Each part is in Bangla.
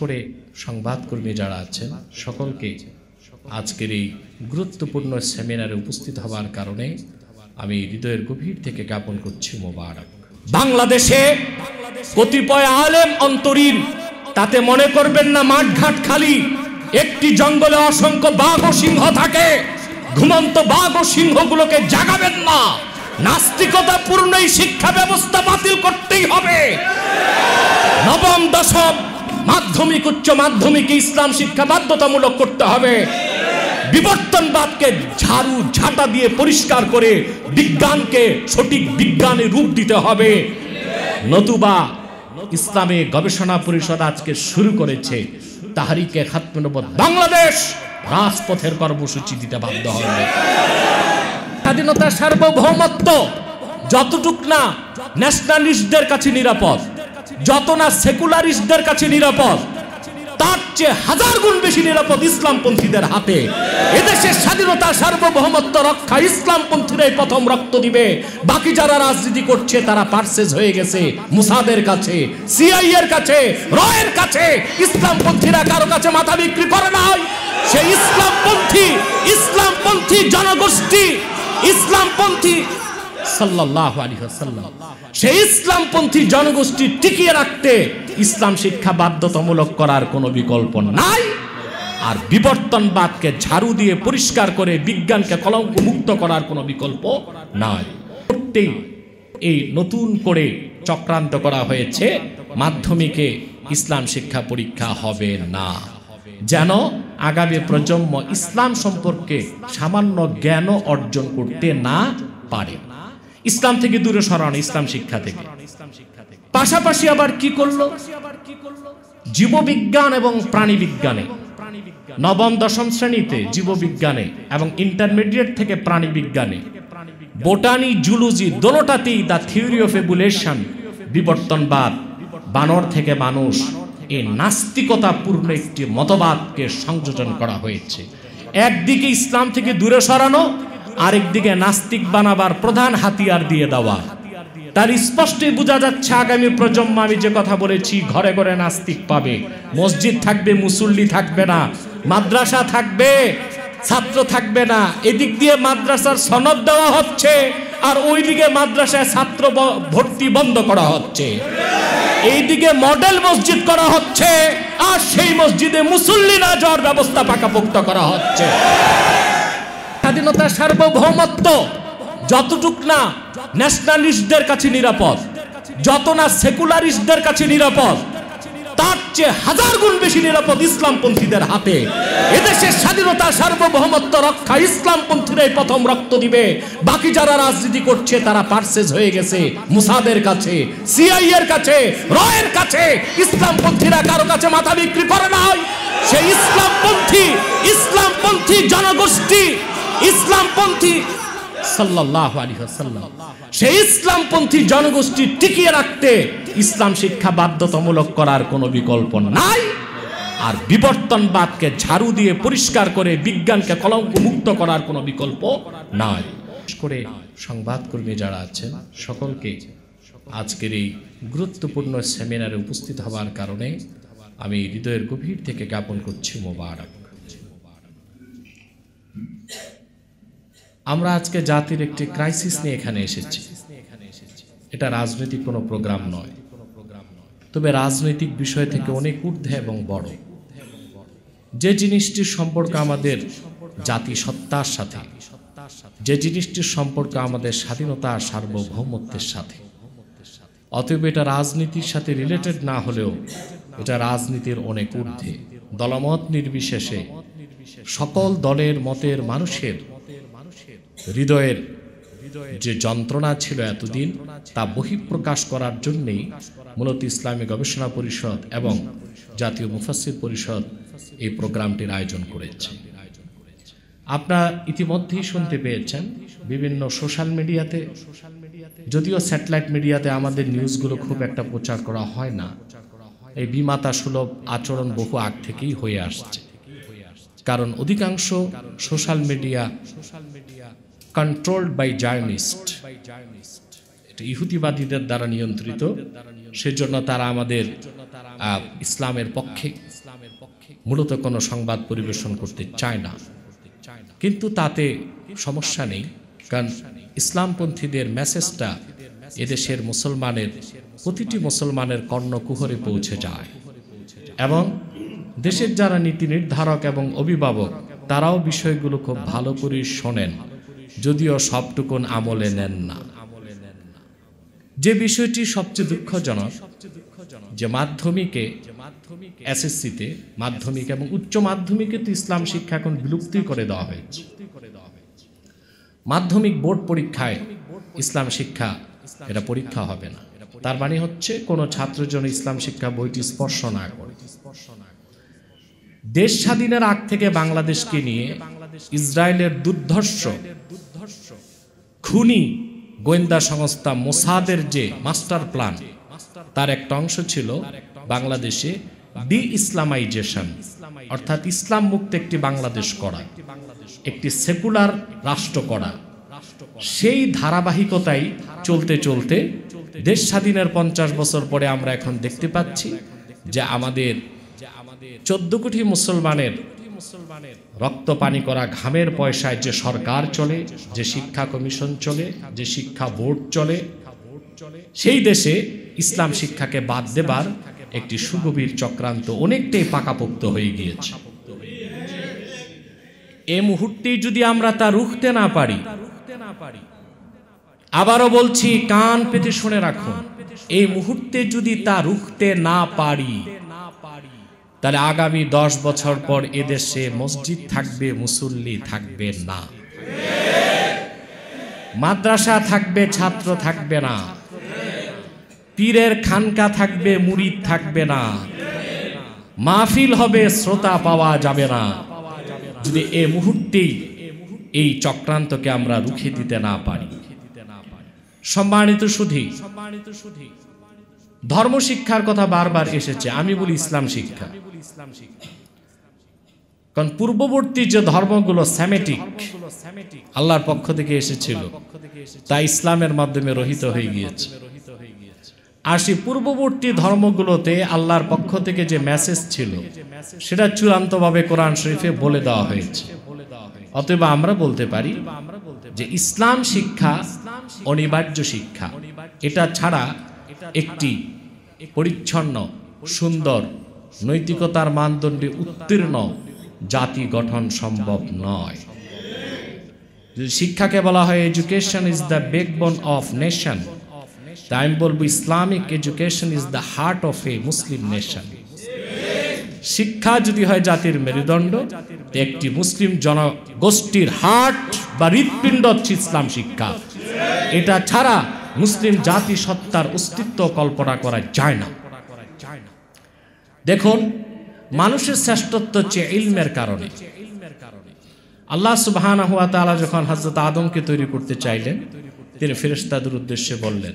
করে সংবাদকর্মী যারা আছেন সকলকে আজকের এই গুরুত্বপূর্ণ সেমিনারে উপস্থিত হওয়ার কারণে আমি হৃদয়ের গভীর থেকে জ্ঞাপন করছি মোবারক বাংলাদেশে কতিপয় আলেম অন্তরীণ তাতে মনে করবেন না মাঠঘাট খালি একটি জঙ্গলে অসংখ্য বাঘ ও সিংহ থাকে ঘুমন্ত বাঘ ও সিংহগুলোকে জাগাবেন না নাস্তিকতা পূর্ণ শিক্ষা ব্যবস্থা বাতিল করতেই হবে নবম দশম মাধ্যমিক উচ্চ মাধ্যমিক ইসলাম শিক্ষা বাধ্যতামূলক করতে হবে বিবর্তনবাদকে ঝাড়ু ঝাঁটা দিয়ে পরিষ্কার করে বিজ্ঞানকে সঠিক বিজ্ঞানে রূপ দিতে হবে নতুবা ইসলামে গবেষণা পরিষদ আজকে শুরু করেছে তাহারিকে খাতমনবদ বাংলাদেশ রাজপথের কর্মসূচি দিতে বাধ্য হবে স্বাধীনতা সার্বভৌমত্ব যতটুক না ন্যাশনালিস্টদের কাছে নিরাপদ যত না সেকুলারিস্টদের কাছে নিরাপদ তার চেয়ে হাজার গুণ বেশি নিরাপদ ইসলামপন্থীদের হাতে এদেশের স্বাধীনতা সার্বভৌমত্ব রক্ষা ইসলামপন্থীরাই প্রথম রক্ত দিবে বাকি যারা রাজনীতি করছে তারা পার্সেস হয়ে গেছে মুসাদের কাছে সিআই এর কাছে রয়ের কাছে ইসলামপন্থীরা কারো কাছে মাথা বিক্রি করে নাই সেই ইসলামপন্থী ইসলামপন্থী জনগোষ্ঠী ইসলামপন্থী সেই ইসলামপন্থী জনগোষ্ঠী টিকিয়ে রাখতে ইসলাম শিক্ষা বাধ্যতামূলক করার কোনো বিকল্প নাই আর বিবর্তনবাদকে ঝাড়ু দিয়ে পরিষ্কার করে বিজ্ঞানকে কলঙ্ক মুক্ত করার কোনো বিকল্প নাই প্রত্যেক এই নতুন করে চক্রান্ত করা হয়েছে মাধ্যমিকে ইসলাম শিক্ষা পরীক্ষা হবে না যেন আগামী প্রজন্ম ইসলাম সম্পর্কে সামান্য জ্ঞানও অর্জন করতে না পারে ইসলাম থেকে দূরে সরানো ইসলাম শিক্ষা থেকে পাশাপাশি আবার কি করলো জীববিজ্ঞান এবং প্রাণী বিজ্ঞানে নবম দশম শ্রেণীতে জীববিজ্ঞানে এবং ইন্টারমিডিয়েট থেকে প্রাণী বিজ্ঞানে বোটানি জুলুজি দোলোটাতেই দ্য থিওরি অফ এভুলেশন বিবর্তনবাদ বানর থেকে মানুষ এই নাস্তিকতাপূর্ণ একটি মতবাদকে সংযোজন করা হয়েছে একদিকে ইসলাম থেকে দূরে সরানো আরেকদিকে নাস্তিক বানাবার প্রধান হাতিয়ার দিয়ে দেওয়া তার স্পষ্টই বোঝা যাচ্ছে আগামী প্রজন্ম আমি যে কথা বলেছি ঘরে ঘরে নাস্তিক পাবে মসজিদ থাকবে মুসল্লি থাকবে না মাদ্রাসা থাকবে ছাত্র থাকবে না এদিক দিয়ে মাদ্রাসার সনদ দেওয়া হচ্ছে আর ওই দিকে মাদ্রাসায় ছাত্র ভর্তি বন্ধ করা হচ্ছে এইদিকে মডেল মসজিদ করা হচ্ছে আর সেই মসজিদে মুসল্লি না যাওয়ার ব্যবস্থা পাকাপোক্ত করা হচ্ছে স্বাধীনতা সার্বভৌমত্ব যতটুক না ন্যাশনালিস্টদের কাছে নিরাপদ যত না সেকুলারিস্টদের কাছে নিরাপদ তার চেয়ে হাজার গুণ বেশি নিরাপদ ইসলামপন্থীদের হাতে এদেশের স্বাধীনতা সার্বভৌমত্ব রক্ষা ইসলামপন্থীরাই প্রথম রক্ত দিবে বাকি যারা রাজনীতি করছে তারা পার্সেস হয়ে গেছে মুসাদের কাছে সিআই এর কাছে রয়ের কাছে ইসলামপন্থীরা কারো কাছে মাথা বিক্রি করে না সেই ইসলামপন্থী ইসলামপন্থী জনগোষ্ঠী ইসলামপন্থী সাল্লাহ আলী সেই ইসলামপন্থী জনগোষ্ঠী টিকিয়ে রাখতে ইসলাম শিক্ষা বাধ্যতামূলক করার কোনো বিকল্প নাই আর বিবর্তনবাদকে ঝাড়ু দিয়ে পরিষ্কার করে বিজ্ঞানকে কলঙ্ক মুক্ত করার কোনো বিকল্প নাই করে সংবাদকর্মী যারা আছেন সকলকে আজকের এই গুরুত্বপূর্ণ সেমিনারে উপস্থিত হওয়ার কারণে আমি হৃদয়ের গভীর থেকে জ্ঞাপন করছি মোবারক আমরা আজকে জাতির একটি ক্রাইসিস নিয়ে এখানে এসেছি এটা রাজনৈতিক কোনো প্রোগ্রাম নয় তবে রাজনৈতিক বিষয় থেকে অনেক ঊর্ধ্বে এবং বড় যে জিনিসটির সম্পর্ক আমাদের জাতি সত্তার সাথে যে জিনিসটির সম্পর্ক আমাদের স্বাধীনতা আর সার্বভৌমত্বের সাথে অতএব এটা রাজনীতির সাথে রিলেটেড না হলেও এটা রাজনীতির অনেক ঊর্ধ্বে দলমত নির্বিশেষে সকল দলের মতের মানুষের হৃদয়ের যে যন্ত্রণা ছিল এতদিন তা বহিঃপ্রকাশ করার জন্যেই মূলত ইসলামী গবেষণা পরিষদ এবং জাতীয় মুফাসির পরিষদ এই প্রোগ্রামটির আয়োজন করেছে আপনারা ইতিমধ্যেই শুনতে পেয়েছেন বিভিন্ন সোশ্যাল মিডিয়াতে যদিও স্যাটেলাইট মিডিয়াতে আমাদের নিউজগুলো খুব একটা প্রচার করা হয় না এই বিমাতা সুলভ আচরণ বহু আগ থেকেই হয়ে আসছে কারণ অধিকাংশ social media controlled by Zionist এটা ইহুদিবাদীদের দ্বারা নিয়ন্ত্রিত সেজন্য তারা আমাদের ইসলামের পক্ষে মূলত কোনো সংবাদ পরিবেশন করতে চায় না কিন্তু তাতে সমস্যা নেই কারণ ইসলামপন্থীদের মেসেজটা এদেশের মুসলমানের প্রতিটি মুসলমানের কর্ণকুহরে পৌঁছে যায় এবং দেশের যারা নীতি নির্ধারক এবং অভিভাবক তারাও বিষয়গুলো খুব ভালো করে শোনেন যদিও সবটুকুন আমলে নেন না যে বিষয়টি সবচেয়ে দুঃখজনক যে মাধ্যমিকে এসএসসিতে মাধ্যমিক এবং উচ্চ মাধ্যমিকে তো ইসলাম শিক্ষা এখন বিলুপ্তি করে দেওয়া হয়েছে মাধ্যমিক বোর্ড পরীক্ষায় ইসলাম শিক্ষা এটা পরীক্ষা হবে না তার মানে হচ্ছে কোনো ছাত্র যেন ইসলাম শিক্ষা বইটি স্পর্শ না করে দেশ স্বাধীনের আগ থেকে বাংলাদেশকে নিয়ে ইসরায়েলের দুর্ধর্ষ খুনি গোয়েন্দা সংস্থা মোসাদের যে মাস্টার প্ল্যান তার একটা অংশ ছিল বাংলাদেশে ডি ইসলামাইজেশন অর্থাৎ ইসলাম মুক্ত একটি বাংলাদেশ করা একটি সেকুলার রাষ্ট্র করা সেই ধারাবাহিকতাই চলতে চলতে দেশ স্বাধীনের পঞ্চাশ বছর পরে আমরা এখন দেখতে পাচ্ছি যে আমাদের চোদ্দ কোটি মুসলমানের মুসলমানের রক্ত পানি করা ঘামের পয়সায় যে সরকার চলে যে শিক্ষা কমিশন চলে যে শিক্ষা বোর্ড চলে সেই দেশে ইসলাম শিক্ষাকে বাদ দেবার একটি সুগভীর চক্রান্ত অনেকটাই পাকাপোক্ত হয়ে গিয়েছে এ মুহূর্তে যদি আমরা তা রুখতে না পারি আবারও বলছি কান পেতে শুনে রাখুন এই মুহূর্তে যদি তা রুখতে না পারি তাহলে আগামী দশ বছর পর এদেশে মসজিদ থাকবে মুসল্লি থাকবে না মাদ্রাসা থাকবে ছাত্র থাকবে না পীরের খানকা থাকবে মুরিদ থাকবে না মাহফিল হবে শ্রোতা পাওয়া যাবে না যদি এ মুহূর্তেই এই চক্রান্তকে আমরা রুখে দিতে না পারি সম্মানিত সুধী সম্মানিত সুধি ধর্ম শিক্ষার কথা বারবার এসেছে আমি বলি ইসলাম শিক্ষা ইসলাম শিখি কারণ পূর্ববর্তী যে ধর্মগুলো স্যামেটিক আল্লাহর পক্ষ থেকে এসেছিল তা ইসলামের মাধ্যমে রহিত হয়ে গিয়েছে আর সেই পূর্ববর্তী ধর্মগুলোতে আল্লাহর পক্ষ থেকে যে মেসেজ ছিল সেটা চূড়ান্তভাবে কোরআন শরীফে বলে দেওয়া হয়েছে অতএব আমরা বলতে পারি যে ইসলাম শিক্ষা অনিবার্য শিক্ষা এটা ছাড়া একটি পরিচ্ছন্ন সুন্দর নৈতিকতার মানদণ্ডে উত্তীর্ণ জাতি গঠন সম্ভব নয় শিক্ষাকে বলা হয় education is the backbone of nation তাই আমি বলবো Islamic education is the heart of a Muslim nation শিক্ষা যদি হয় জাতির মেরুদণ্ড একটি মুসলিম জনগোষ্ঠীর হার্ট বা হৃৎপিণ্ড হচ্ছে ইসলাম শিক্ষা এটা ছাড়া মুসলিম জাতি সত্তার অস্তিত্ব কল্পনা করা যায় না দেখুন মানুষের শ্রেষ্ঠত্ব হচ্ছে ইলমের কারণে আল্লাহ সুবাহান হুয়া তালা যখন হাজরত আদমকে তৈরি করতে চাইলেন তিনি ফেরেস্তাদের উদ্দেশ্যে বললেন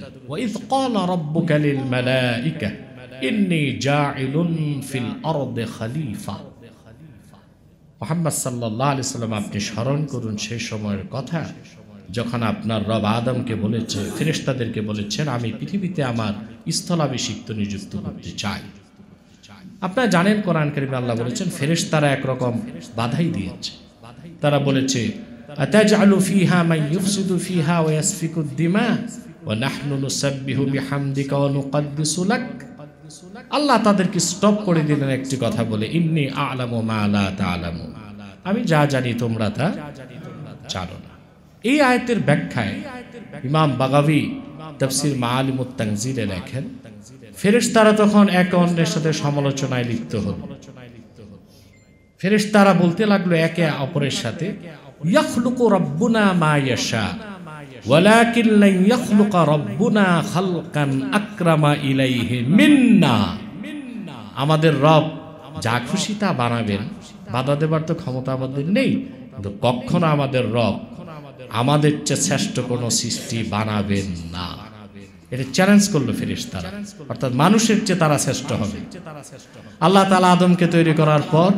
মোহাম্মদ সাল্লাহ আলি আপনি স্মরণ করুন সেই সময়ের কথা যখন আপনার রব আদমকে বলেছে ফেরেস্তাদেরকে বলেছেন আমি পৃথিবীতে আমার স্থলাভিষিক্ত নিযুক্ত করতে চাই আপনারা জানেন কোরআন করিমে আল্লাহ বলেছেন ফেরেশ তারা একরকম বাধাই দিয়েছে তারা বলেছে আতাজআলু ফিহা মান ইউফসিদু ফিহা ওয়া ইয়াসফিকু দিমা ওয়া নাহনু নুসাব্বিহু বিহামদিকা ওয়া নুকদ্দিসু লাক আল্লাহ তাদেরকে স্টপ করে দিলেন একটি কথা বলে ইন্নি আলামু মা লা তাআলামু আমি যা জানি তোমরা তা জানো না এই আয়াতের ব্যাখ্যায় ইমাম বাগাবি তফসির মা তানজিলে লেখেন ফেরেশতারা তখন একে অন্যের সাথে সমালোচনায় লিপ্ত হল ফেরেশতারা বলতে লাগলো একে অপরের সাথে রব্বুনা মিন্না আমাদের রব যা খুশি তা বানাবেন বাধা দেবার তো ক্ষমতা আমাদের নেই কিন্তু কখনো আমাদের রব আমাদের চেয়ে শ্রেষ্ঠ কোনো সৃষ্টি বানাবেন না এটা চ্যালেঞ্জ করলো ফেরিস তারা অর্থাৎ মানুষের চেয়ে তারা শ্রেষ্ঠ হবে আল্লাহ তালা আদমকে তৈরি করার পর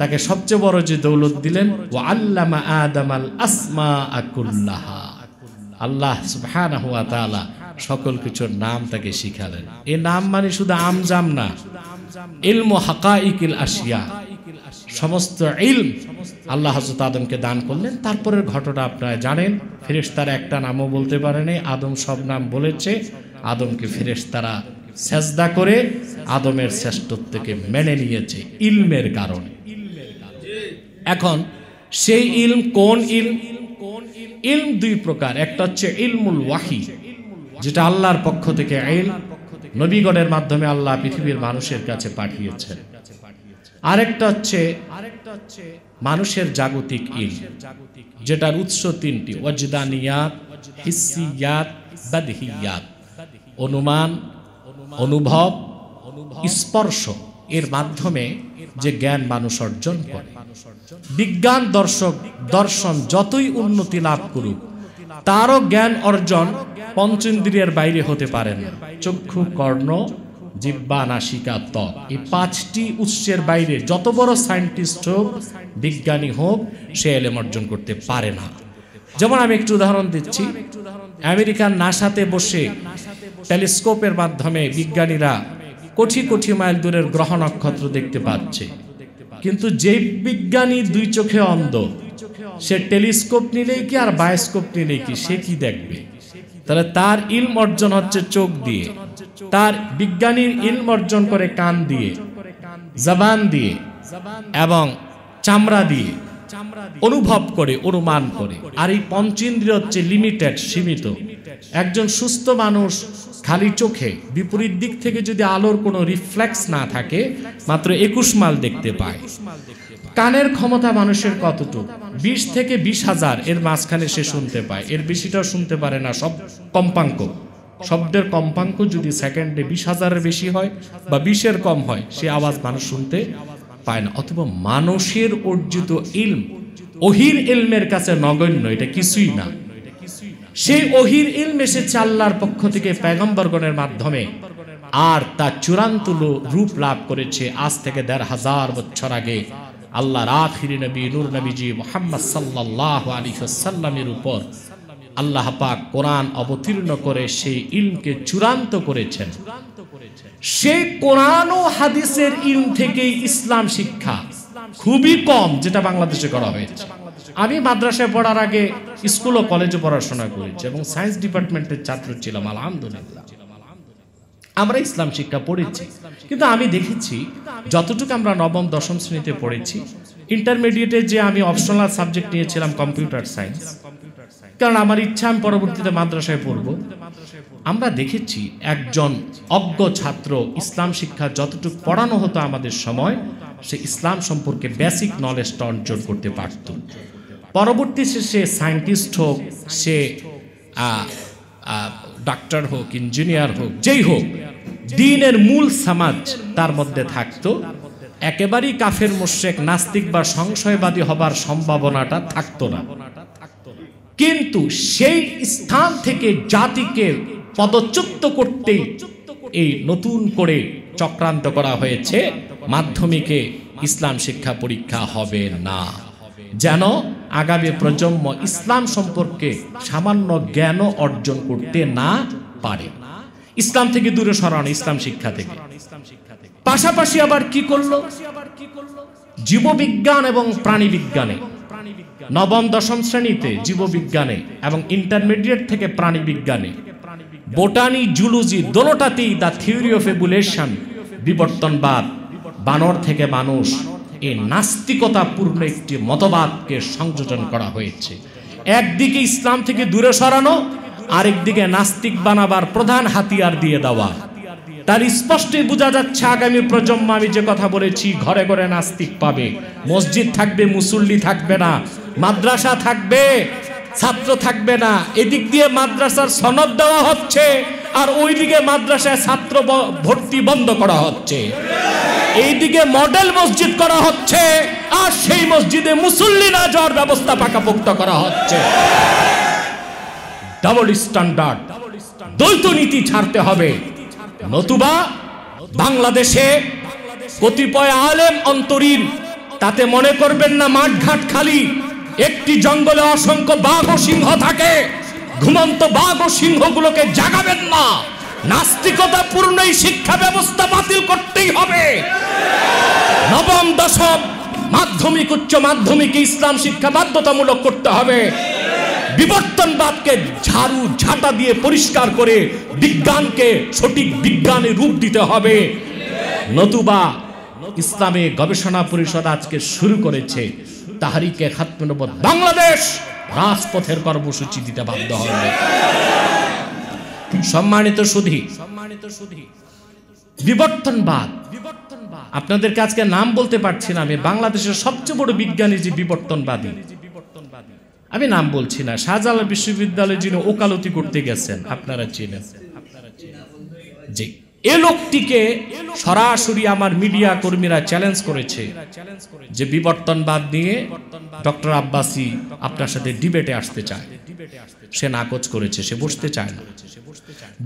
তাকে সবচেয়ে বড় যে দৌলত দিলেন ও আল্লামা আদম আল আসমা আকুল্লাহা আল্লাহ সুবহানাহু তাআলা সকল কিছুর নাম তাকে শিখালেন এ নাম মানে শুধু আমজাম না ইলমু হাকাইকিল আশিয়া সমস্ত ইলম আল্লাহ হজরত আদমকে দান করলেন তারপরের ঘটনা আপনারা জানেন ফেরেশতারা একটা নামও বলতে পারেনি আদম সব নাম বলেছে আদমকে ফেরেশতারা সেজদা করে আদমের শ্রেষ্ঠত্বকে মেনে নিয়েছে ইলমের কারণে এখন সেই ইলম কোন ইলম ইলম দুই প্রকার একটা হচ্ছে ইলমুল ওয়াহি যেটা আল্লাহর পক্ষ থেকে আইল নবীগণের মাধ্যমে আল্লাহ পৃথিবীর মানুষের কাছে পাঠিয়েছেন আরেকটা হচ্ছে আরেকটা হচ্ছে মানুষের জাগতিক ইল যেটার উৎস তিনটি অজদানিয়াত হিসিয়াত বাদহিয়াত অনুমান অনুভব স্পর্শ এর মাধ্যমে যে জ্ঞান মানুষ অর্জন করে বিজ্ঞান দর্শক দর্শন যতই উন্নতি লাভ করুক তারও জ্ঞান অর্জন পঞ্চেন্দ্রিয়ের বাইরে হতে পারে না চক্ষু কর্ণ জিব্বা নাসিকা ত্বক এই পাঁচটি উৎসের বাইরে যত বড় সায়েন্টিস্ট হোক বিজ্ঞানী হোক সে এলেম অর্জন করতে পারে না যেমন আমি একটু উদাহরণ দিচ্ছি আমেরিকার নাসাতে বসে টেলিস্কোপের মাধ্যমে বিজ্ঞানীরা কোটি কোটি মাইল দূরের গ্রহ নক্ষত্র দেখতে পাচ্ছে কিন্তু যে বিজ্ঞানী দুই চোখে অন্ধ সে টেলিস্কোপ নিলেই কি আর বায়োস্কোপ নিলেই কি সে কি দেখবে তাহলে তার ইল অর্জন হচ্ছে চোখ দিয়ে তার বিজ্ঞানীর ইল অর্জন করে কান দিয়ে জবান দিয়ে এবং চামড়া দিয়ে অনুভব করে অনুমান করে আর এই পঞ্চেন্দ্রিয় হচ্ছে লিমিটেড সীমিত একজন সুস্থ মানুষ খালি চোখে বিপরীত দিক থেকে যদি আলোর কোনো রিফ্লেক্স না থাকে মাত্র একুশ মাল দেখতে পায় কানের ক্ষমতা মানুষের কতটুকু বিশ থেকে বিশ হাজার এর মাঝখানে সে শুনতে পায় এর বেশিটাও শুনতে পারে না সব কম্পাঙ্ক শব্দের কম্পাঙ্ক যদি সেকেন্ডে বিশ হাজারের বেশি হয় বা বিশের কম হয় সে আওয়াজ মানুষ শুনতে পায় না অথবা মানুষের অর্জিত ইলম অহির ইলমের কাছে নগণ্য এটা কিছুই না সেই অহির ইলম এসে চাল্লার পক্ষ থেকে পেগম্বরগণের মাধ্যমে আর তা চূড়ান্ত রূপ লাভ করেছে আজ থেকে দেড় হাজার বছর আগে আল্লাহ আখিরি নবী নুর নবীজি মোহাম্মদ সাল্লাহ আলী সাল্লামের উপর আল্লাহ পাক কোরআন অবতীর্ণ করে সেই ইলমকে চূড়ান্ত করেছেন সেই কোরআন ও হাদিসের ইলম থেকেই ইসলাম শিক্ষা খুবই কম যেটা বাংলাদেশে করা হয়েছে আমি মাদ্রাসায় পড়ার আগে স্কুল ও কলেজে পড়াশোনা করেছি এবং সায়েন্স ডিপার্টমেন্টের ছাত্র ছিলাম আলহামদুলিল্লাহ আমরা ইসলাম শিক্ষা পড়েছি কিন্তু আমি দেখেছি যতটুকু আমরা নবম দশম শ্রেণীতে পড়েছি ইন্টারমিডিয়েটে যে আমি অপশনাল সাবজেক্ট নিয়েছিলাম কম্পিউটার সায়েন্স কারণ আমার ইচ্ছা আমি পরবর্তীতে মাদ্রাসায় পড়ব আমরা দেখেছি একজন অজ্ঞ ছাত্র ইসলাম শিক্ষা যতটুকু পড়ানো হতো আমাদের সময় সে ইসলাম সম্পর্কে বেসিক নলেজটা অর্জন করতে পারত পরবর্তী সে সায়েন্টিস্ট হোক সে ডাক্তার হোক ইঞ্জিনিয়ার হোক যেই হোক দিনের মূল সমাজ তার মধ্যে থাকতো একেবারেই কাফের মোশেক নাস্তিক বা সংশয়বাদী হবার সম্ভাবনাটা থাকতো না কিন্তু সেই স্থান থেকে জাতিকে পদচ্যুত করতে এই নতুন করে চক্রান্ত করা হয়েছে মাধ্যমিকে ইসলাম শিক্ষা পরীক্ষা হবে না যেন আগামী প্রজন্ম ইসলাম সম্পর্কে সামান্য জ্ঞান অর্জন করতে না পারে ইসলাম থেকে দূরে সরানো ইসলাম শিক্ষা থেকে পাশাপাশি আবার কি করলো জীববিজ্ঞান এবং প্রাণী বিজ্ঞানে নবম দশম শ্রেণীতে জীববিজ্ঞানে এবং ইন্টারমিডিয়েট থেকে বিজ্ঞানে বোটানি জুলুজি দোলোটাতেই দ্য থিওরি অফ এভুলেশন বিবর্তনবাদ বানর থেকে মানুষ এ নাস্তিকতাপূর্ণ একটি মতবাদকে সংযোজন করা হয়েছে একদিকে ইসলাম থেকে দূরে সরানো আরেকদিকে নাস্তিক বানাবার প্রধান হাতিয়ার দিয়ে দেওয়া তার স্পষ্টই বোঝা যাচ্ছে আগামী প্রজন্ম আমি যে কথা বলেছি ঘরে ঘরে নাস্তিক পাবে মসজিদ থাকবে মুসল্লি থাকবে না মাদ্রাসা থাকবে ছাত্র থাকবে না এদিক দিয়ে মাদ্রাসার সনদ দেওয়া হচ্ছে আর ওইদিকে মাদ্রাসায় ছাত্র ভর্তি বন্ধ করা হচ্ছে এইদিকে মডেল মসজিদ করা হচ্ছে আর সেই মসজিদে মুসল্লি না যাওয়ার ব্যবস্থা পাকাপোক্ত করা হচ্ছে ডাবল স্ট্যান্ডার্ড দ্বৈত নীতি ছাড়তে হবে নতুবা বাংলাদেশে কতিপয় আলেম অন্তরীণ তাতে মনে করবেন না মাঠঘাট খালি একটি জঙ্গলে অসংখ্য বাঘ ও সিংহ থাকে ঘুমন্ত বাঘ ও সিংহগুলোকে জাগাবেন না পূর্ণ এই শিক্ষা ব্যবস্থা বাতিল করতেই হবে নবম দশম মাধ্যমিক উচ্চ মাধ্যমিক ইসলাম শিক্ষা বাধ্যতামূলক করতে হবে বিবর্তনবাদকে ঝাড়ু ঝাঁটা দিয়ে পরিষ্কার করে বিজ্ঞানকে সঠিক বিজ্ঞানে রূপ দিতে হবে নতুবা ইসলামে গবেষণা পরিষদ আজকে শুরু করেছে তাহারিকে খাতমনবদ বাংলাদেশ রাজপথের কর্মসূচি দিতে বাধ্য হবে সম্মানিত সুধী সম্মানিত সুধী বিবর্তনবাদ বিবর্তনবাদ আপনাদেরকে আজকে নাম বলতে পারছি না আমি বাংলাদেশের সবচেয়ে বড় বিজ্ঞানী যে বিবর্তনবাদী আমি নাম বলছি না শাহজাল বিশ্ববিদ্যালয়ে যিনি ওকালতি করতে গেছেন আপনারা চিনেন জি এ লোকটিকে সরাসরি আমার মিডিয়া কর্মীরা চ্যালেঞ্জ করেছে যে বিবর্তনবাদ নিয়ে ডক্টর আব্বাসি আপনার সাথে ডিবেটে আসতে চায় সে নাকচ করেছে সে বসতে চায় না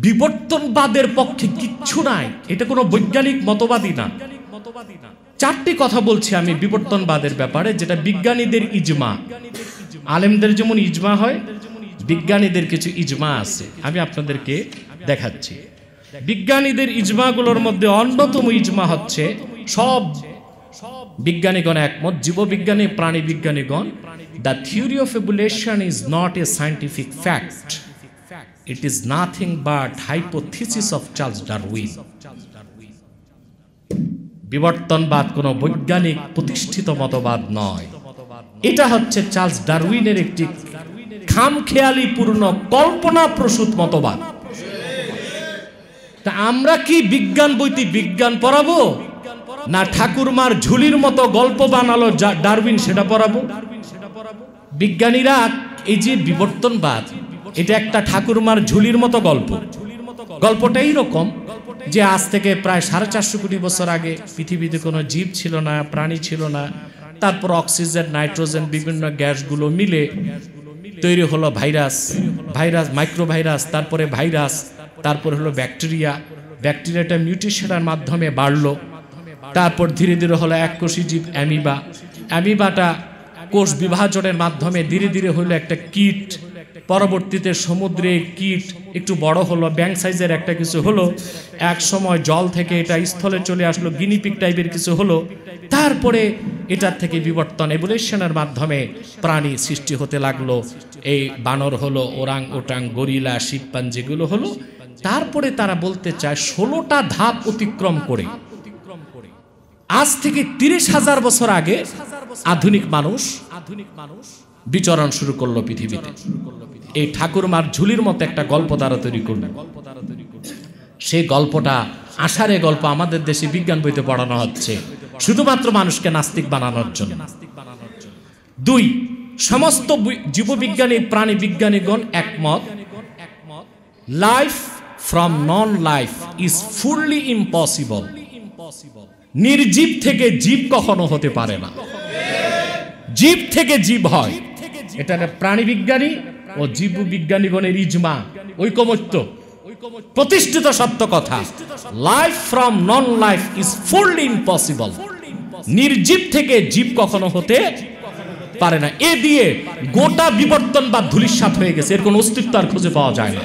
বিবর্তনবাদের পক্ষে কিচ্ছু নাই এটা কোনো বৈজ্ঞানিক মতবাদী না চারটি কথা বলছি আমি বিবর্তনবাদের ব্যাপারে যেটা বিজ্ঞানীদের ইজমা আলেমদের যেমন ইজমা হয় বিজ্ঞানীদের কিছু ইজমা আছে আমি আপনাদেরকে দেখাচ্ছি বিজ্ঞানীদের ইজমাগুলোর মধ্যে অন্যতম ইজমা হচ্ছে সব বিজ্ঞানীগণ একমত জীববিজ্ঞানী প্রাণী বিজ্ঞানীগণ the theory of evolution is not a scientific fact it is nothing but hypothesis of Charles Darwin বিবর্তনবাদ কোনো বৈজ্ঞানিক প্রতিষ্ঠিত মতবাদ নয় এটা হচ্ছে চার্লস ডারউইনের একটি খামখেয়ালিপূর্ণ কল্পনা প্রসূত মতবাদ তা আমরা কি বিজ্ঞান বইতে বিজ্ঞান পড়াবো না ঠাকুরমার ঝুলির মতো গল্প বানালো ডারউইন সেটা পড়াবো বিজ্ঞানীরা এই যে বিবর্তনবাদ এটা একটা ঠাকুরমার ঝুলির মতো গল্প গল্পটা এইরকম যে আজ থেকে প্রায় সাড়ে চারশো কোটি বছর আগে পৃথিবীতে কোনো জীব ছিল না প্রাণী ছিল না তারপর অক্সিজেন নাইট্রোজেন বিভিন্ন গ্যাসগুলো মিলে তৈরি হলো ভাইরাস ভাইরাস মাইক্রোভাইরাস তারপরে ভাইরাস তারপরে হলো ব্যাকটেরিয়া ব্যাকটেরিয়াটা মিউটেশনের মাধ্যমে বাড়লো তারপর ধীরে ধীরে হলো এক কোষি জীব অ্যামিবা অ্যামিবাটা কোষ বিভাজনের মাধ্যমে ধীরে ধীরে হলো একটা কীট পরবর্তীতে সমুদ্রে কীট একটু বড় হলো ব্যাং সাইজের একটা কিছু হলো এক সময় জল থেকে এটা স্থলে চলে আসলো গিনিপিক টাইপের কিছু হলো তারপরে এটার থেকে বিবর্তন এভুলেশনের মাধ্যমে প্রাণী সৃষ্টি হতে লাগলো এই বানর হলো ওরাং ওটাং গরিলা শিবপান যেগুলো হলো তারপরে তারা বলতে চায় ষোলোটা ধাপ অতিক্রম করে আজ থেকে তিরিশ হাজার বছর আগে আধুনিক মানুষ আধুনিক মানুষ বিচরণ শুরু করলো পৃথিবীতে এই ঠাকুরমার ঝুলির মতো একটা গল্প দ্বারা তৈরি করল সেই গল্পটা আষাঢ়ে গল্প আমাদের দেশে বিজ্ঞান বইতে পড়ানো হচ্ছে শুধুমাত্র মানুষকে নাস্তিক বানানোর জন্য দুই সমস্ত জীববিজ্ঞানী প্রাণী বিজ্ঞানীগণ একমত life from non life is fully impossible নির্জীব থেকে জীব কখনো হতে পারে না জীব থেকে জীব হয় এটা প্রাণী বিজ্ঞানী ও জীব বিজ্ঞানীগণের ইজমা ঐকমত্য প্রতিষ্ঠিত সত্য কথা life from non life is fully impossible নির্জীব থেকে জীব কখনো হতে পারে না এ দিয়ে গোটা বিবর্তন বা ধুলিসাত হয়ে গেছে এর কোন অস্তিত্ব আর খুঁজে পাওয়া যায় না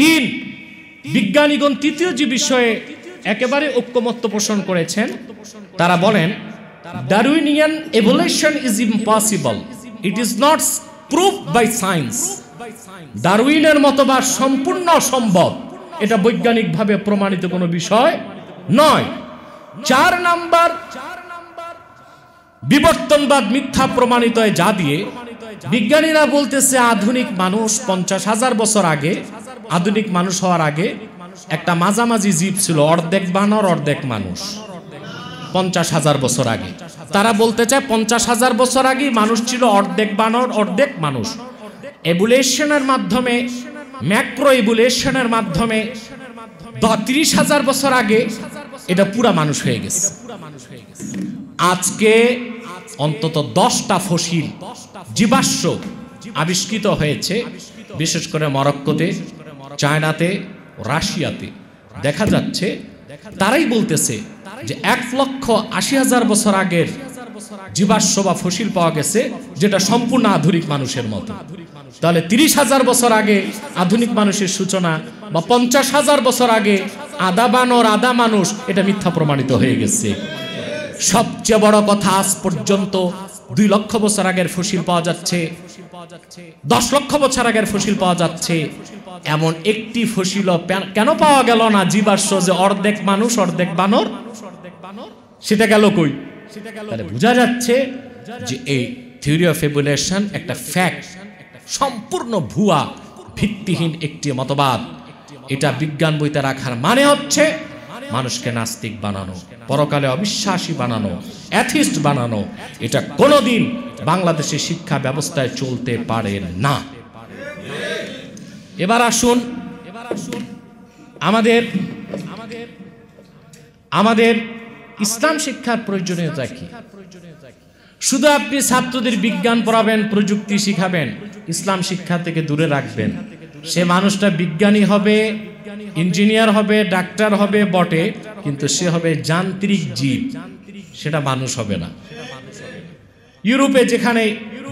তিন বিজ্ঞানীগণ তৃতীয় যে বিষয়ে একেবারে ঐক্যমত্য পোষণ করেছেন তারা বলেন Darwinian evolution is impossible it is not proof by science ডারউইনের মতবাদ সম্পূর্ণ অসম্ভব এটা বৈজ্ঞানিকভাবে প্রমাণিত কোনো বিষয় নয় চার নাম্বার বিবর্তনবাদ মিথ্যা প্রমাণিত হয় যা দিয়ে বিজ্ঞানীরা বলতেছে আধুনিক মানুষ পঞ্চাশ হাজার বছর আগে আধুনিক মানুষ হওয়ার আগে একটা মাঝামাঝি জীব ছিল অর্ধেক বানর অর্ধেক মানুষ পঞ্চাশ হাজার বছর আগে তারা বলতে চায় পঞ্চাশ হাজার বছর আগে মানুষ ছিল অর্ধেক বানর অর্ধেক মানুষ এভুলেশনের মাধ্যমে ম্যাক্রো ইভুলেশনের মাধ্যমে তিরিশ হাজার বছর আগে এটা পুরা মানুষ হয়ে গেছে আজকে অন্তত দশটা ফসিল জীবাশ্ম আবিষ্কৃত হয়েছে বিশেষ করে মরক্কোতে চায়নাতে রাশিয়াতে দেখা যাচ্ছে তারাই বলতেছে যে এক লক্ষ আশি হাজার বছর আগের জীবাশ্ম বা ফসিল পাওয়া গেছে যেটা সম্পূর্ণ আধুনিক মানুষের মতো তাহলে তিরিশ হাজার বছর আগে আধুনিক মানুষের সূচনা বা পঞ্চাশ হাজার বছর আগে আদা বানর আদা মানুষ এটা মিথ্যা প্রমাণিত হয়ে গেছে সবচেয়ে বড় কথা আজ পর্যন্ত দুই লক্ষ বছর আগের ফসিল পাওয়া যাচ্ছে দশ লক্ষ বছর আগের ফসিল পাওয়া যাচ্ছে এমন একটি ফসিল কেন পাওয়া গেল না জীবাশ্ম যে অর্ধেক মানুষ অর্ধেক বানর সেটা গেল কই তাহলে বোঝা যাচ্ছে যে এই থিওরি অফ এভুলেশন একটা ফ্যাক্ট সম্পূর্ণ ভুয়া ভিত্তিহীন একটি মতবাদ এটা বিজ্ঞান বইতে রাখার মানে হচ্ছে মানে মানুষকে নাস্তিক বানানো পরকালে অবিশ্বাসী বানানো অ্যাথিস্ট বানানো এটা কোনোদিন বাংলাদেশের শিক্ষা ব্যবস্থায় চলতে পারে না এবার আসুন এবার আসুন আমাদের আমাদের আমাদের ইসলাম শিক্ষার প্রয়োজনীয়তা কি শুধু আপনি ছাত্রদের বিজ্ঞান পড়াবেন প্রযুক্তি শিখাবেন ইসলাম শিক্ষা থেকে দূরে রাখবেন সে মানুষটা বিজ্ঞানী হবে ইঞ্জিনিয়ার হবে ডাক্তার হবে বটে কিন্তু সে হবে যান্ত্রিক জীব সেটা মানুষ হবে না ইউরোপে যেখানে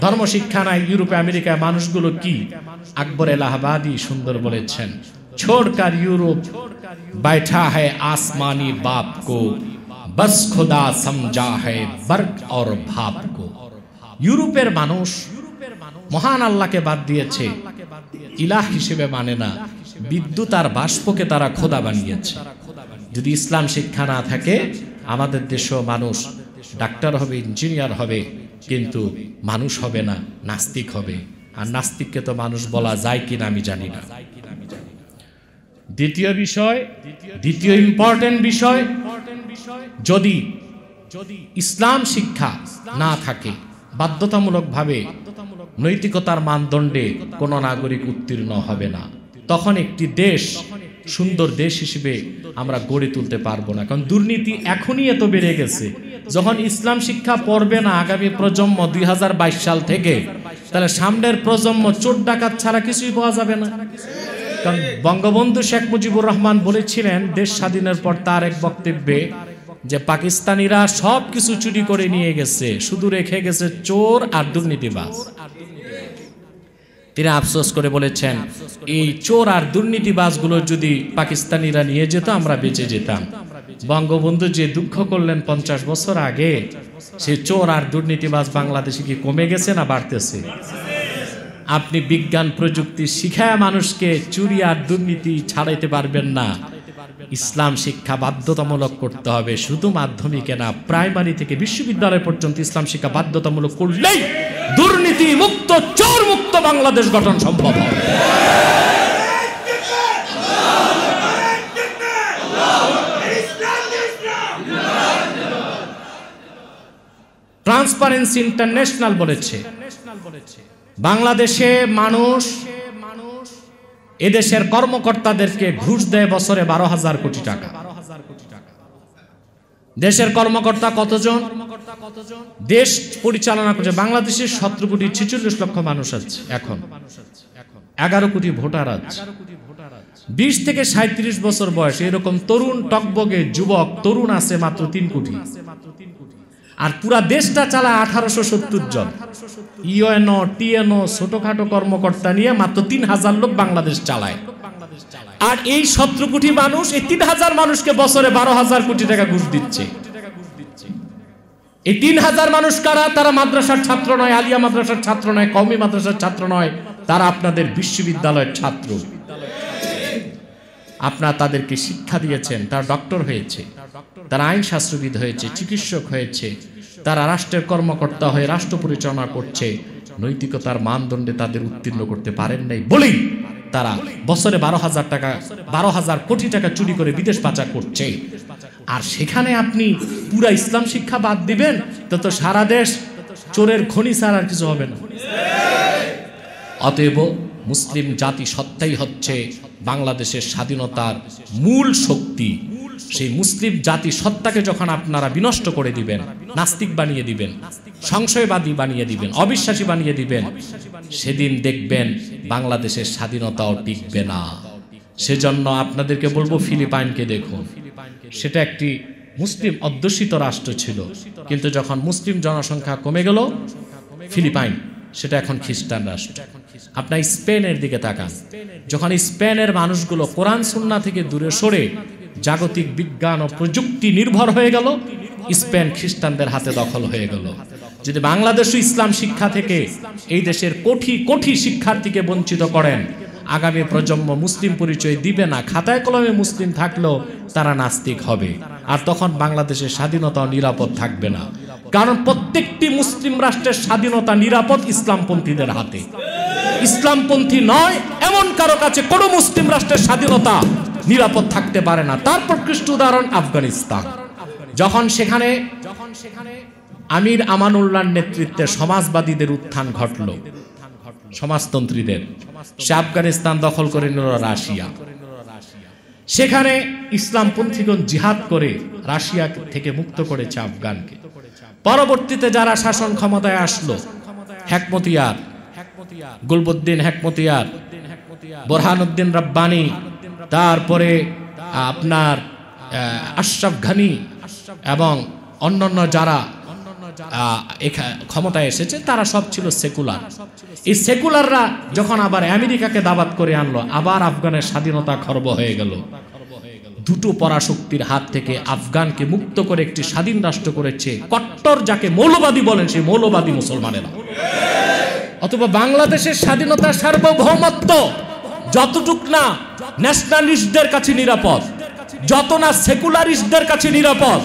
ধর্ম শিক্ষা নাই ইউরোপে আমেরিকায় মানুষগুলো কি আকবর এলাহাবাদী সুন্দর বলেছেন ছোটকার ইউরোপ বাইঠা হ্যায় আসমানি বাপ কো বস খোদা সমঝা হ্যায় বর্ক ভাব ইউরোপের মানুষ মহান আল্লাহকে বাদ দিয়েছে ইলাহ হিসেবে মানে না বিদ্যুৎ আর বাষ্পকে তারা খোদা বানিয়েছে যদি ইসলাম শিক্ষা না থাকে আমাদের দেশেও মানুষ ডাক্তার হবে ইঞ্জিনিয়ার হবে কিন্তু মানুষ হবে না নাস্তিক হবে আর নাস্তিককে তো মানুষ বলা যায় কিনা আমি জানি না দ্বিতীয় বিষয় দ্বিতীয় ইম্পর্টেন্ট বিষয় যদি ইসলাম শিক্ষা না থাকে বাধ্যতামূলকভাবে নৈতিকতার মানদণ্ডে কোনো নাগরিক উত্তীর্ণ হবে না তখন একটি দেশ সুন্দর দেশ হিসেবে আমরা গড়ে তুলতে পারবো না কারণ দুর্নীতি এখনই এত বেড়ে গেছে যখন ইসলাম শিক্ষা পড়বে না আগামী প্রজন্ম দুই সাল থেকে তাহলে সামনের প্রজন্ম চোর ডাকাত ছাড়া কিছুই পাওয়া যাবে না কারণ বঙ্গবন্ধু শেখ মুজিবুর রহমান বলেছিলেন দেশ স্বাধীনের পর তার এক বক্তব্যে যে পাকিস্তানিরা সব কিছু চুরি করে নিয়ে গেছে শুধু রেখে গেছে চোর আর দুর্নীতিবাজ তিনি আফসোস করে বলেছেন এই চোর আর দুর্নীতিবাজগুলো যদি পাকিস্তানিরা নিয়ে যেত আমরা বেঁচে যেতাম বঙ্গবন্ধু যে দুঃখ করলেন পঞ্চাশ বছর আগে সে চোর আর দুর্নীতিবাজ বাংলাদেশে কি কমে গেছে না বাড়তেছে আপনি বিজ্ঞান প্রযুক্তি শিখায় মানুষকে চুরি আর দুর্নীতি ছাড়াইতে পারবেন না ইসলাম শিক্ষা বাধ্যতামূলক করতে হবে শুধু মাধ্যমিকে না প্রাইমারি থেকে বিশ্ববিদ্যালয় পর্যন্ত ইসলাম শিক্ষা বাধ্যতামূলক করলেই দুর্নীতি মুক্ত চোর মুক্ত বাংলাদেশ গঠন সম্ভব হবে ট্রান্সপারেন্সি ইন্টারন্যাশনাল বলেছে বাংলাদেশে মানুষ এদেশের কর্মকর্তাদেরকে ঘুষ দেয় বছরে বারো হাজার কোটি টাকা দেশের কর্মকর্তা কতজন দেশ পরিচালনা করছে বাংলাদেশের সতেরো কোটি ছেচল্লিশ লক্ষ মানুষ আছে এখন এগারো কোটি ভোটার আছে বিশ থেকে সাঁত্রিশ বছর বয়স এরকম তরুণ টকবগে যুবক তরুণ আছে মাত্র তিন কোটি আর পুরা দেশটা চালায় আঠারোশো সত্তর জন ইউএনও টিএনও ছোটখাটো কর্মকর্তা নিয়ে মাত্র তিন হাজার লোক বাংলাদেশ চালায় আর এই সতেরো কোটি মানুষ এই তিন হাজার মানুষকে বছরে বারো হাজার কোটি টাকা ঘুষ দিচ্ছে এই তিন হাজার মানুষ কারা তারা মাদ্রাসার ছাত্র নয় আলিয়া মাদ্রাসার ছাত্র নয় কমি মাদ্রাসার ছাত্র নয় তারা আপনাদের বিশ্ববিদ্যালয়ের ছাত্র আপনার তাদেরকে শিক্ষা দিয়েছেন তার ডক্টর হয়েছে তারা আইন শাস্ত্রবিদ হয়েছে চিকিৎসক হয়েছে তারা রাষ্ট্রের কর্মকর্তা হয়ে রাষ্ট্র পরিচালনা করছে নৈতিকতার মানদণ্ডে তাদের উত্তীর্ণ করতে পারেন নাই বলেই তারা বছরে বারো হাজার টাকা বারো হাজার কোটি টাকা চুরি করে বিদেশ পাচার করছে আর সেখানে আপনি পুরা ইসলাম শিক্ষা বাদ দিবেন তত সারা দেশ চোরের খনি ছাড়া আর কিছু হবে না অতএব মুসলিম জাতি সত্তাই হচ্ছে বাংলাদেশের স্বাধীনতার মূল শক্তি সেই মুসলিম জাতি সত্তাকে যখন আপনারা বিনষ্ট করে দিবেন নাস্তিক বানিয়ে দিবেন সংশয়বাদী বানিয়ে দিবেন অবিশ্বাসী বানিয়ে দিবেন সেদিন দেখবেন বাংলাদেশের স্বাধীনতাও টিকবে না সেজন্য আপনাদেরকে বলবো ফিলিপাইনকে দেখুন সেটা একটি মুসলিম অধ্যুষিত রাষ্ট্র ছিল কিন্তু যখন মুসলিম জনসংখ্যা কমে গেল ফিলিপাইন সেটা এখন খ্রিস্টান রাষ্ট্র আপনার স্পেনের দিকে তাকান যখন স্পেনের মানুষগুলো কোরআন সুন্না থেকে দূরে সরে জাগতিক বিজ্ঞান ও প্রযুক্তি নির্ভর হয়ে গেল স্পেন খ্রিস্টানদের হাতে দখল হয়ে গেল যদি বাংলাদেশও ইসলাম শিক্ষা থেকে এই দেশের কোটি কোটি শিক্ষার্থীকে বঞ্চিত করেন আগামী প্রজন্ম মুসলিম পরিচয় দিবে না খাতায় কলমে মুসলিম থাকলেও তারা নাস্তিক হবে আর তখন বাংলাদেশের স্বাধীনতা নিরাপদ থাকবে না কারণ প্রত্যেকটি মুসলিম রাষ্ট্রের স্বাধীনতা নিরাপদ ইসলামপন্থীদের হাতে ইসলামপন্থী নয় এমন কারো কাছে কোনো মুসলিম রাষ্ট্রের স্বাধীনতা নিরাপদ থাকতে পারে না তার প্রকৃষ্ট উদাহরণ আফগানিস্তান যখন সেখানে যখন সেখানে আমির আমানুল্লাহর নেতৃত্বে সমাজবাদীদের উত্থান ঘটল সমাজতন্ত্রীদের সে আফগানিস্তান দখল করে নিল রাশিয়া সেখানে ইসলামপন্থীগণ জিহাদ করে রাশিয়া থেকে মুক্ত করেছে আফগানকে পরবর্তীতে যারা শাসন ক্ষমতায় আসলো হেকমতিয়ার গুলবুদ্দিন হেকমতিয়ার বোরহানুদ্দিন রব্বানি তারপরে আপনার আশরাফ ঘানি এবং অন্যান্য যারা ক্ষমতায় এসেছে তারা সব ছিল সেকুলার এই সেকুলাররা যখন আবার আমেরিকাকে দাবাত করে আনলো আবার আফগানের স্বাধীনতা খর্ব হয়ে গেল দুটো পরাশক্তির হাত থেকে আফগানকে মুক্ত করে একটি স্বাধীন রাষ্ট্র করেছে কট্টর যাকে মৌলবাদী বলেন সেই মৌলবাদী মুসলমানেরা অথবা বাংলাদেশের স্বাধীনতা সার্বভৌমত্ব যতটুক না ন্যাশনালিস্টদের কাছে নিরাপদ যত না সেকুলারিস্টদের কাছে নিরাপদ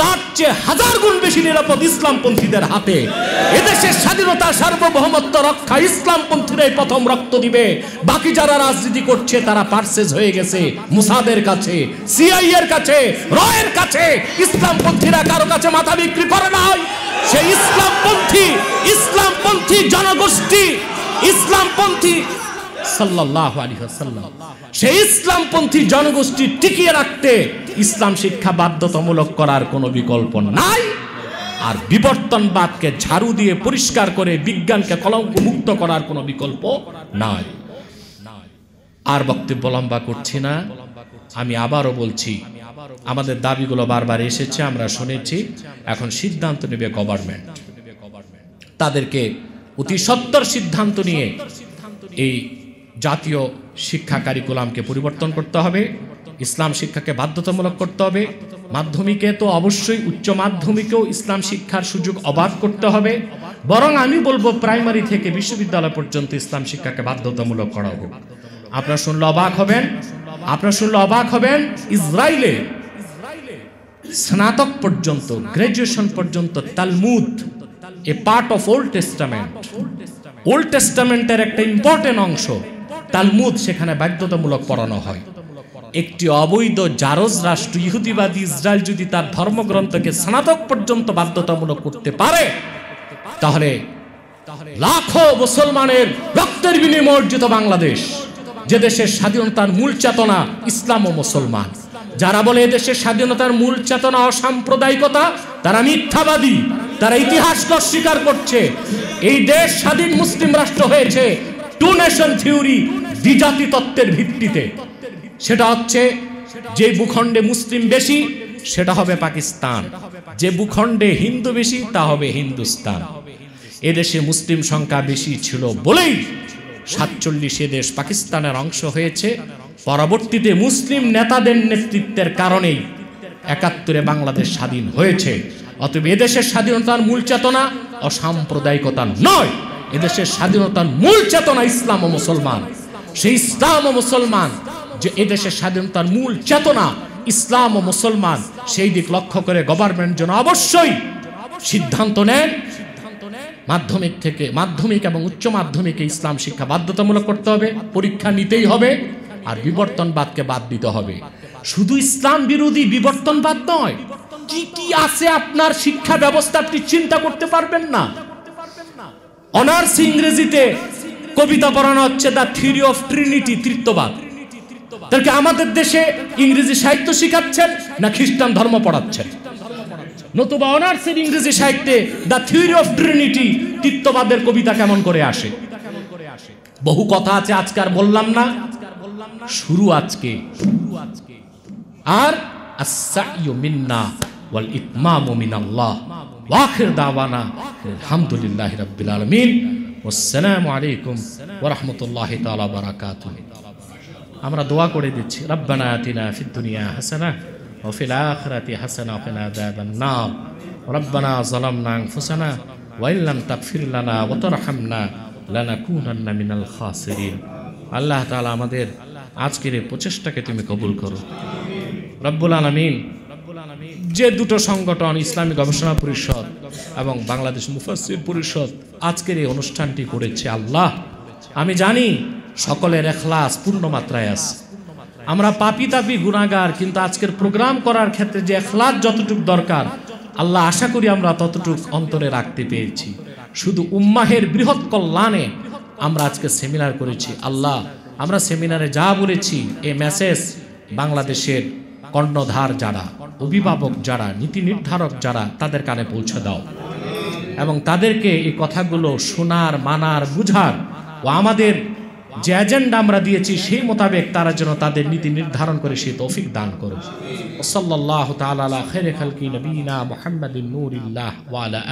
তার চেয়ে হাজার গুণ বেশি নিরাপদ ইসলামপন্থীদের হাতে এদেশের স্বাধীনতা সার্বভৌমত্ব রক্ষা ইসলামপন্থীরাই প্রথম রক্ত দিবে বাকি যারা রাজনীতি করছে তারা পার্সেস হয়ে গেছে মুসাদের কাছে সিআই এর কাছে রয়ের কাছে ইসলামপন্থীরা কারো কাছে মাথা বিক্রি করে নাই সেই ইসলামপন্থী ইসলামপন্থী জনগোষ্ঠী ইসলামপন্থী সেই ইসলামপন্থী জনগোষ্ঠী টিকিয়ে রাখতে ইসলাম শিক্ষা বাধ্যতামূলক করার কোনো বিকল্প নাই আর বিবর্তনবাদকে ঝাড়ু দিয়ে পরিষ্কার করে বিজ্ঞানকে কলঙ্ক মুক্ত করার কোনো বিকল্প নাই আর বক্তব্য লম্বা করছি না আমি আবারও বলছি আমাদের দাবিগুলো বারবার এসেছে আমরা শুনেছি এখন সিদ্ধান্ত নেবে গভর্নমেন্ট তাদেরকে অতি সত্তর সিদ্ধান্ত নিয়ে এই জাতীয় শিক্ষা কারিকুলামকে পরিবর্তন করতে হবে ইসলাম শিক্ষাকে বাধ্যতামূলক করতে হবে মাধ্যমিকে তো অবশ্যই উচ্চ মাধ্যমিকেও ইসলাম শিক্ষার সুযোগ অবাধ করতে হবে বরং আমি বলবো প্রাইমারি থেকে বিশ্ববিদ্যালয় পর্যন্ত ইসলাম শিক্ষাকে বাধ্যতামূলক করা হোক আপনার শুনলে অবাক হবেন আপনার শুনলে অবাক হবেন ইসরায়েলে স্নাতক পর্যন্ত গ্রাজুয়েশন পর্যন্ত Talmud a part of Old Testament Old টেস্টামেন্টের একটা ইম্পর্টেন্ট অংশ তালমুদ সেখানে বাধ্যতামূলক পড়ানো হয় একটি অবৈধ জারজ রাষ্ট্র ইহুদিবাদী ইসরায়েল যদি তার ধর্মগ্রন্থকে স্নাতক পর্যন্ত বাধ্যতামূলক করতে পারে তাহলে লাখো মুসলমানের রক্তের বিনিময় অর্জিত বাংলাদেশ যে দেশের স্বাধীনতার মূল চেতনা ইসলাম ও মুসলমান যারা বলে দেশের স্বাধীনতার মূল চেতনা অসাম্প্রদায়িকতা তারা মিথ্যাবাদী তারা ইতিহাসকে অস্বীকার করছে এই দেশ স্বাধীন মুসলিম রাষ্ট্র হয়েছে টু নেশন থিওরি দ্বিজাতি তত্ত্বের ভিত্তিতে সেটা হচ্ছে যে ভূখণ্ডে মুসলিম বেশি সেটা হবে পাকিস্তান যে ভূখণ্ডে হিন্দু বেশি তা হবে হিন্দুস্তান এদেশে মুসলিম সংখ্যা বেশি ছিল বলেই সাতচল্লিশ দেশ পাকিস্তানের অংশ হয়েছে পরবর্তীতে মুসলিম নেতাদের নেতৃত্বের কারণেই একাত্তরে বাংলাদেশ স্বাধীন হয়েছে অতএব এদেশের স্বাধীনতার মূল চেতনা অসাম্প্রদায়িকতা নয় এদেশের স্বাধীনতার মূল চেতনা ইসলাম ও মুসলমান সেই ইসলাম ও মুসলমান যে এদেশের স্বাধীনতার মূল চেতনা ইসলাম ও মুসলমান সেই দিক লক্ষ্য করে গভর্নমেন্ট যেন অবশ্যই সিদ্ধান্ত নেন মাধ্যমিক থেকে মাধ্যমিক এবং উচ্চ মাধ্যমিকে ইসলাম শিক্ষা বাধ্যতামূলক করতে হবে পরীক্ষা নিতেই হবে আর বিবর্তনবাদকে বাদ দিতে হবে শুধু ইসলাম বিরোধী বিবর্তনবাদ নয় কি কি আছে আপনার শিক্ষা ব্যবস্থা আপনি চিন্তা করতে পারবেন না অনার্স ইংরেজিতে কবিতা পড়ানো হচ্ছে দ্য থিওরি অফ ট্রিনিটি তৃত্ববাদ তাহলে আমাদের দেশে ইংরেজি সাহিত্য শিখাচ্ছেন না খ্রিস্টান ধর্ম পড়াচ্ছেন নতুবা অনার্সের ইংরেজি সাহিত্যে দ্য থিওরি অফ ট্রিনিটি তৃত্ববাদের কবিতা কেমন করে আসে বহু কথা আছে আজকে আর বললাম না শুরু আজকে আর মিন্না ওয়াল ইতমামু মিনাল্লাহ ওয়াখির দাওয়ানা আলহামদুলিল্লাহ রাব্বিল আলমিন আসসালামু আলাইকুম ওরহমতুল্লাহ তালা বারাকাত আমরা দোয়া করে দিচ্ছি রব্বানা আতিনা ফিদ দুনিয়া হাসানা وفي الآخرة حسنة وقنا عذاب النار ربنا ظلمنا أنفسنا وإن لم تغفر لنا وترحمنا لنكونن من الخاسرين আল্লাহ তাআলা আমাদের আজকের এই প্রচেষ্টাকে তুমি কবুল করো রব্বুল আলামিন যে দুটো সংগঠন ইসলামী গবেষণা পরিষদ এবং বাংলাদেশ মুফাসির পরিষদ আজকের এই অনুষ্ঠানটি করেছে আল্লাহ আমি জানি সকলের এখলাস পূর্ণ মাত্রায় আস আমরা পাপি তাপি গুণাগার কিন্তু আজকের প্রোগ্রাম করার ক্ষেত্রে যে এখলাস যতটুক দরকার আল্লাহ আশা করি আমরা ততটুক অন্তরে রাখতে পেরেছি শুধু উম্মাহের বৃহৎ কল্যাণে আমরা আজকে সেমিনার করেছি আল্লাহ আমরা সেমিনারে যা বলেছি এ মেসেজ বাংলাদেশের কর্ণধার যারা অভিভাবক যারা নীতি নির্ধারক যারা তাদের কানে পৌঁছে দাও এবং তাদেরকে এই কথাগুলো শোনার মানার বুঝার ও আমাদের যে এজেন্ডা আমরা দিয়েছি সেই মোতাবেক তারা যেন তাদের নীতি নির্ধারণ করে সেই তৌফিক দান করো সাল্লাহ তালা খেরে খালকি নবীনা মোহাম্মদ নুরিল্লাহ ওয়ালা